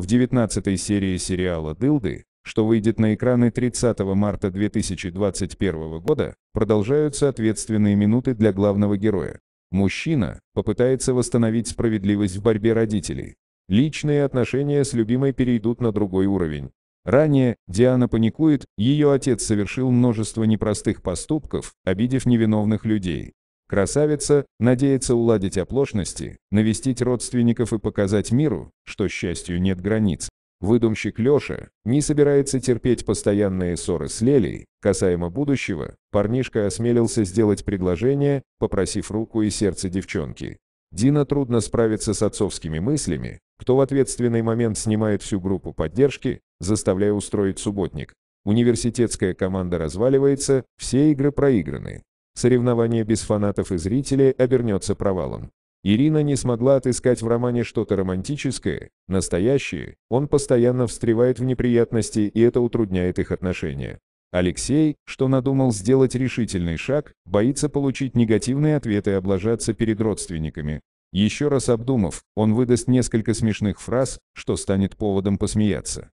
В 19 серии сериала «Дылды», что выйдет на экраны 30 марта 2021 года, продолжаются ответственные минуты для главного героя. Мужчина попытается восстановить справедливость в борьбе родителей. Личные отношения с любимой перейдут на другой уровень. Ранее Диана паникует, ее отец совершил множество непростых поступков, обидев невиновных людей. Красавица надеется уладить оплошности, навестить родственников и показать миру, что счастью нет границ. Выдумщик Лёша не собирается терпеть постоянные ссоры с Лелей. Касаемо будущего, парнишка осмелился сделать предложение, попросив руку и сердце девчонки. Дина трудно справиться с отцовскими мыслями, кто в ответственный момент снимает всю группу поддержки, заставляя устроить субботник. Университетская команда разваливается, все игры проиграны. Соревнование без фанатов и зрителей обернется провалом. Ирина не смогла отыскать в романе что-то романтическое, настоящее, он постоянно встревает в неприятности и это утрудняет их отношения. Алексей, что надумал сделать решительный шаг, боится получить негативные ответы и облажаться перед родственниками. Еще раз обдумав, он выдаст несколько смешных фраз, что станет поводом посмеяться.